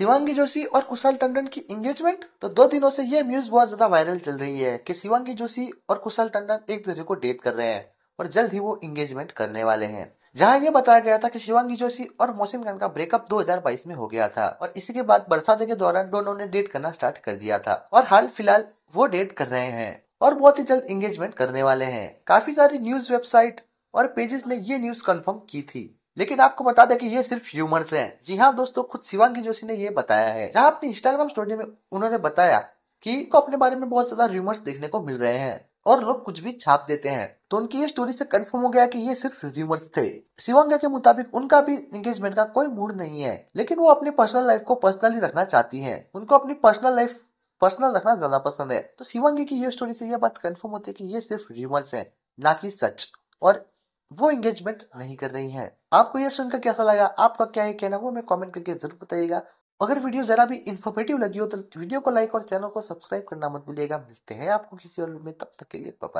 शिवांगी जोशी और कुशाल टंडन की एंगेजमेंट तो दो दिनों से यह न्यूज बहुत ज्यादा वायरल चल रही है कि शिवांगी जोशी और कुशाल टंडन एक दूसरे को डेट कर रहे हैं और जल्द ही वो एंगेजमेंट करने वाले हैं जहां ये बताया गया था कि शिवांगी जोशी और मोहसिन खान का ब्रेकअप 2022 में हो गया था और इसी के बाद बरसात के दौरान दोनों ने डेट करना स्टार्ट कर दिया था और हाल फिलहाल वो डेट कर रहे हैं और बहुत ही जल्द एंगेजमेंट करने वाले हैं काफी सारी न्यूज वेबसाइट और पेजेस ने ये न्यूज कंफर्म की थी लेकिन आपको बता दें कि ये सिर्फ ह्यूमर्स हैं जी हाँ दोस्तों खुद शिवांगी जोशी ने ये बताया है जहाँ अपनी इंस्टाग्राम स्टोरी में उन्होंने बताया कि को अपने बारे में बहुत ज्यादा र्यूमर्स देखने को मिल रहे हैं और लोग कुछ भी छाप देते हैं तो उनकी ये स्टोरी से कंफर्म हो गया कि ये सिर्फ र्यूमर्स थे शिवांगा के मुताबिक उनका भी एंगेजमेंट का कोई मूड नहीं है लेकिन वो अपनी पर्सनल लाइफ को पर्सनली रखना चाहती है उनको अपनी पर्सनल लाइफ पर्सनल रखना ज्यादा पसंद है तो शिवांगी की ये स्टोरी से ये बात कंफर्म होती है कि ये सिर्फ र्यूमर्स है ना कि सच और वो एंगेजमेंट नहीं कर रही है आपको यह सुनकर कैसा लगा आपका क्या है कहना वो हमें कॉमेंट करके जरूर बताइएगा अगर वीडियो जरा भी इन्फॉर्मेटिव लगी हो तो वीडियो को लाइक और चैनल को सब्सक्राइब करना मत भूलिएगा मिलते हैं आपको किसी और में तब तक के लिए पापा